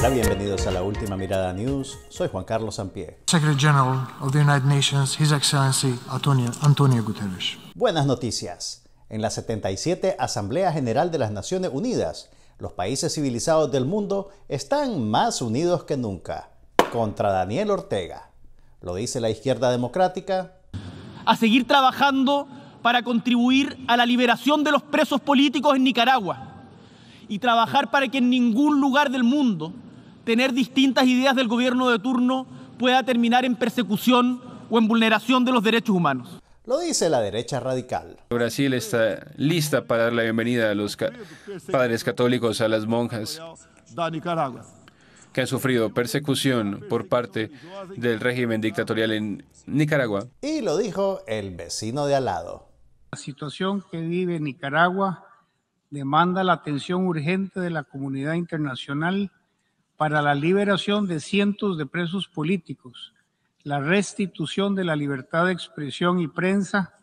Hola, bienvenidos a la última mirada news. Soy Juan Carlos Sampié. Secretary General of the United Nations, His Excellency Antonio, Antonio Guterres. Buenas noticias. En la 77 Asamblea General de las Naciones Unidas, los países civilizados del mundo están más unidos que nunca contra Daniel Ortega. Lo dice la izquierda democrática. A seguir trabajando para contribuir a la liberación de los presos políticos en Nicaragua y trabajar para que en ningún lugar del mundo tener distintas ideas del gobierno de turno pueda terminar en persecución o en vulneración de los derechos humanos. Lo dice la derecha radical. Brasil está lista para dar la bienvenida a los padres católicos, a las monjas que han sufrido persecución por parte del régimen dictatorial en Nicaragua. Y lo dijo el vecino de al lado. La situación que vive Nicaragua demanda la atención urgente de la comunidad internacional para la liberación de cientos de presos políticos, la restitución de la libertad de expresión y prensa,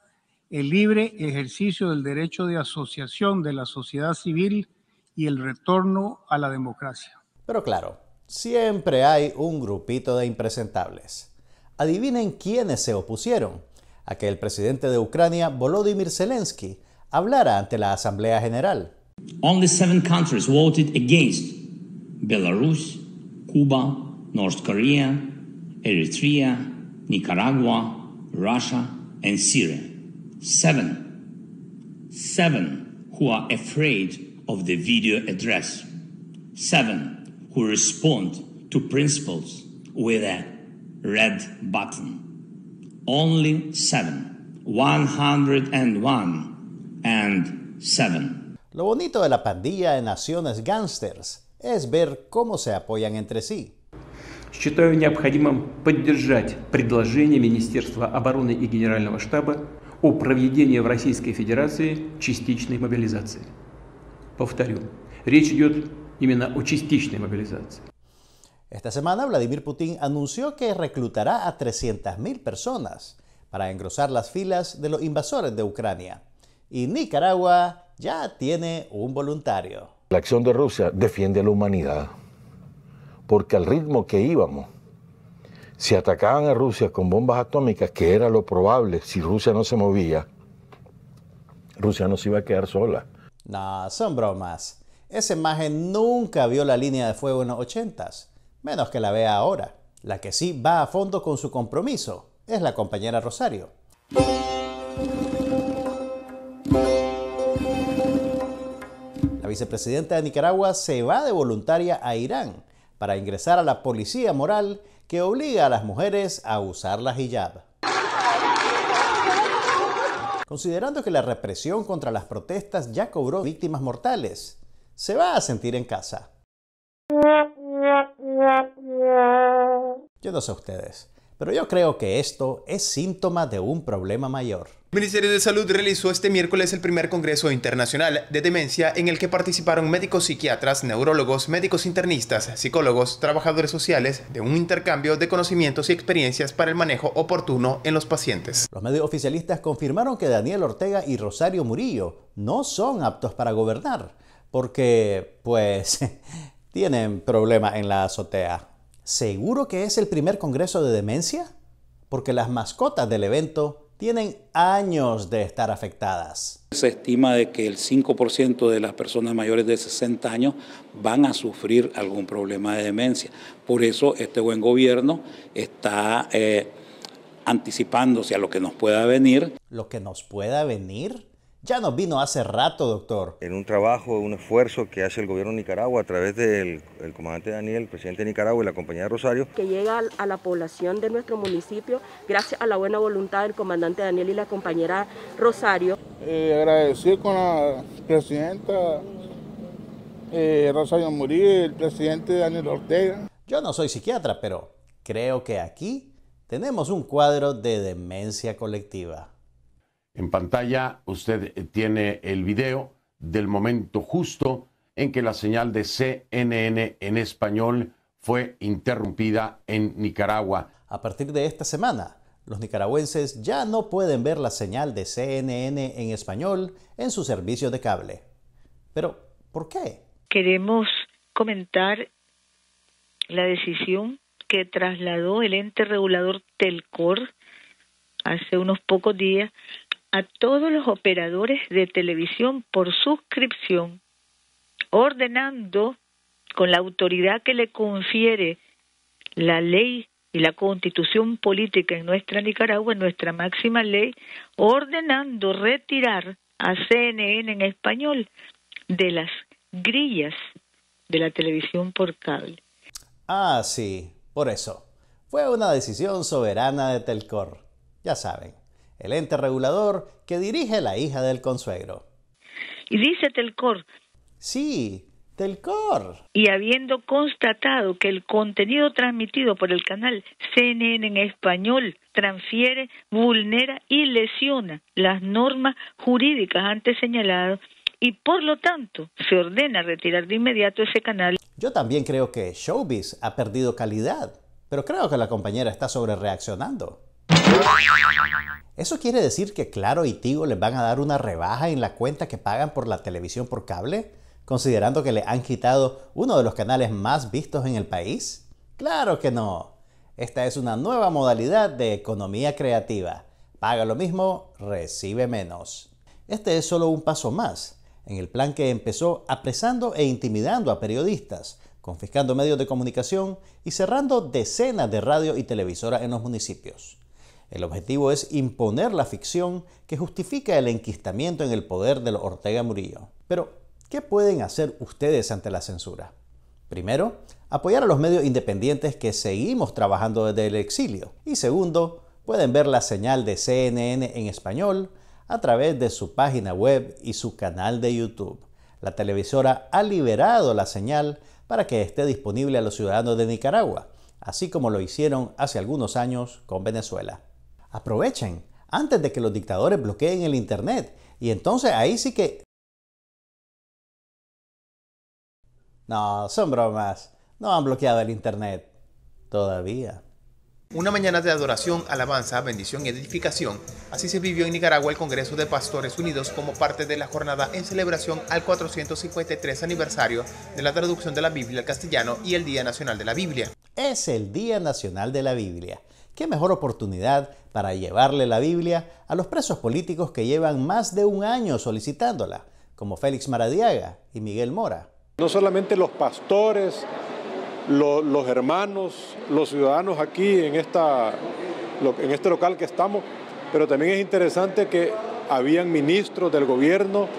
el libre ejercicio del derecho de asociación de la sociedad civil y el retorno a la democracia. Pero claro, siempre hay un grupito de impresentables. Adivinen quiénes se opusieron a que el presidente de Ucrania, Volodymyr Zelensky, hablara ante la Asamblea General. Only seven countries voted against Belarus, Cuba, North Korea, Eritrea, Nicaragua, Russia, and Syria. Seven. Seven who are afraid of the video address. Seven who respond to principles with a red button. Only seven. 101 and seven. Lo bonito de la pandilla de naciones gangsters es ver cómo se apoyan entre sí. Считаю необходимым поддержать предложение Министерства обороны и Генерального штаба о проведении в Российской Федерации частичной мобилизации. Повторю, речь идет именно о частичной мобилизации. Esta semana Vladimir Putin anunció que reclutará a 300.000 personas para engrosar las filas de los invasores de Ucrania. Y Nicaragua ya tiene un voluntario. La acción de Rusia defiende a la humanidad, porque al ritmo que íbamos, si atacaban a Rusia con bombas atómicas, que era lo probable si Rusia no se movía, Rusia no se iba a quedar sola. No, son bromas. Esa imagen nunca vio la línea de fuego en los 80 menos que la vea ahora. La que sí va a fondo con su compromiso es la compañera Rosario. vicepresidenta de Nicaragua se va de voluntaria a Irán para ingresar a la policía moral que obliga a las mujeres a usar la hijab. Considerando que la represión contra las protestas ya cobró víctimas mortales, se va a sentir en casa. Yo no sé ustedes, pero yo creo que esto es síntoma de un problema mayor. El Ministerio de Salud realizó este miércoles el primer Congreso Internacional de Demencia en el que participaron médicos psiquiatras, neurólogos, médicos internistas, psicólogos, trabajadores sociales, de un intercambio de conocimientos y experiencias para el manejo oportuno en los pacientes. Los medios oficialistas confirmaron que Daniel Ortega y Rosario Murillo no son aptos para gobernar porque, pues, tienen problema en la azotea. ¿Seguro que es el primer congreso de demencia? Porque las mascotas del evento tienen años de estar afectadas. Se estima de que el 5% de las personas mayores de 60 años van a sufrir algún problema de demencia. Por eso este buen gobierno está eh, anticipándose a lo que nos pueda venir. ¿Lo que nos pueda venir? Ya nos vino hace rato, doctor. En un trabajo, un esfuerzo que hace el gobierno de Nicaragua a través del comandante Daniel, el presidente de Nicaragua y la compañera Rosario. Que llega a la población de nuestro municipio gracias a la buena voluntad del comandante Daniel y la compañera Rosario. Eh, agradecer con la presidenta eh, Rosario y el presidente Daniel Ortega. Yo no soy psiquiatra, pero creo que aquí tenemos un cuadro de demencia colectiva. En pantalla usted eh, tiene el video del momento justo en que la señal de CNN en español fue interrumpida en Nicaragua. A partir de esta semana, los nicaragüenses ya no pueden ver la señal de CNN en español en su servicio de cable. Pero, ¿por qué? Queremos comentar la decisión que trasladó el ente regulador Telcor hace unos pocos días a todos los operadores de televisión por suscripción, ordenando con la autoridad que le confiere la ley y la constitución política en nuestra Nicaragua, en nuestra máxima ley, ordenando retirar a CNN en español de las grillas de la televisión por cable. Ah, sí, por eso. Fue una decisión soberana de Telcor, ya saben el ente regulador que dirige la hija del consuegro. Y dice Telcor. Sí, Telcor. Y habiendo constatado que el contenido transmitido por el canal CNN en español transfiere, vulnera y lesiona las normas jurídicas antes señaladas y por lo tanto se ordena retirar de inmediato ese canal. Yo también creo que Showbiz ha perdido calidad, pero creo que la compañera está sobrereaccionando. ¿Eso quiere decir que Claro y Tigo les van a dar una rebaja en la cuenta que pagan por la televisión por cable, considerando que le han quitado uno de los canales más vistos en el país? Claro que no. Esta es una nueva modalidad de economía creativa. Paga lo mismo, recibe menos. Este es solo un paso más en el plan que empezó apresando e intimidando a periodistas, confiscando medios de comunicación y cerrando decenas de radio y televisoras en los municipios. El objetivo es imponer la ficción que justifica el enquistamiento en el poder de los Ortega Murillo. Pero, ¿qué pueden hacer ustedes ante la censura? Primero, apoyar a los medios independientes que seguimos trabajando desde el exilio. Y segundo, pueden ver la señal de CNN en español a través de su página web y su canal de YouTube. La televisora ha liberado la señal para que esté disponible a los ciudadanos de Nicaragua, así como lo hicieron hace algunos años con Venezuela. Aprovechen antes de que los dictadores bloqueen el Internet. Y entonces ahí sí que... No, son bromas. No han bloqueado el Internet. Todavía. Una mañana de adoración, alabanza, bendición y edificación. Así se vivió en Nicaragua el Congreso de Pastores Unidos como parte de la jornada en celebración al 453 aniversario de la traducción de la Biblia al castellano y el Día Nacional de la Biblia. Es el Día Nacional de la Biblia. ¿Qué mejor oportunidad para llevarle la Biblia a los presos políticos que llevan más de un año solicitándola, como Félix Maradiaga y Miguel Mora? No solamente los pastores, los hermanos, los ciudadanos aquí en, en este local que estamos, pero también es interesante que habían ministros del gobierno,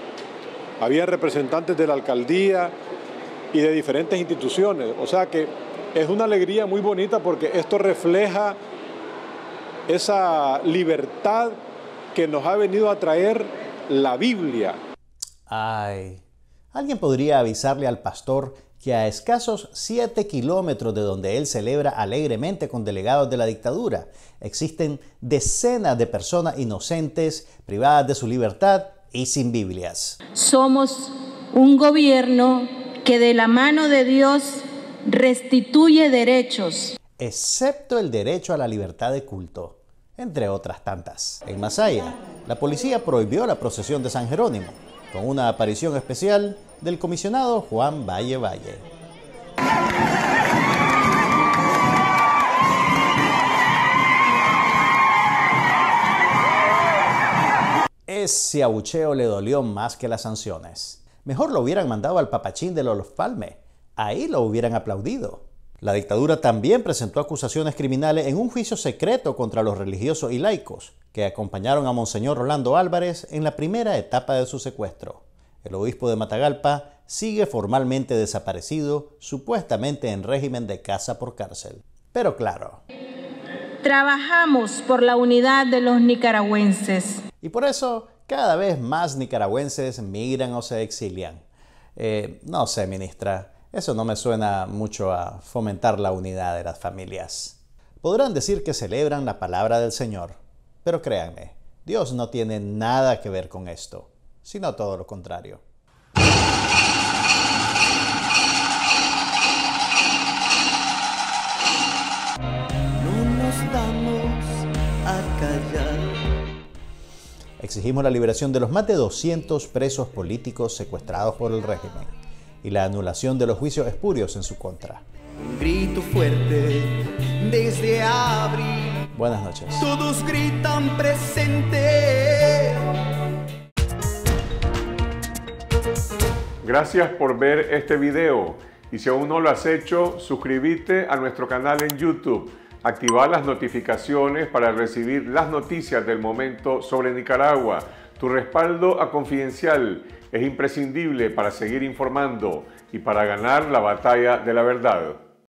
habían representantes de la alcaldía y de diferentes instituciones. O sea que es una alegría muy bonita porque esto refleja esa libertad que nos ha venido a traer la Biblia. Ay, alguien podría avisarle al pastor que a escasos 7 kilómetros de donde él celebra alegremente con delegados de la dictadura, existen decenas de personas inocentes, privadas de su libertad y sin Biblias. Somos un gobierno que de la mano de Dios restituye derechos. Excepto el derecho a la libertad de culto entre otras tantas. En Masaya, la policía prohibió la procesión de San Jerónimo, con una aparición especial del comisionado Juan Valle Valle. Ese abucheo le dolió más que las sanciones. Mejor lo hubieran mandado al papachín de Palme, Ahí lo hubieran aplaudido. La dictadura también presentó acusaciones criminales en un juicio secreto contra los religiosos y laicos que acompañaron a Monseñor Rolando Álvarez en la primera etapa de su secuestro. El obispo de Matagalpa sigue formalmente desaparecido, supuestamente en régimen de casa por cárcel. Pero claro. Trabajamos por la unidad de los nicaragüenses. Y por eso cada vez más nicaragüenses migran o se exilian. Eh, no sé, ministra. Eso no me suena mucho a fomentar la unidad de las familias. Podrán decir que celebran la palabra del Señor, pero créanme, Dios no tiene nada que ver con esto, sino todo lo contrario. Exigimos la liberación de los más de 200 presos políticos secuestrados por el régimen y la anulación de los juicios espurios en su contra. grito fuerte desde abril. Buenas noches. Todos gritan presente. Gracias por ver este video y si aún no lo has hecho, suscríbete a nuestro canal en YouTube. Activa las notificaciones para recibir las noticias del momento sobre Nicaragua. Tu respaldo a Confidencial es imprescindible para seguir informando y para ganar la batalla de la verdad.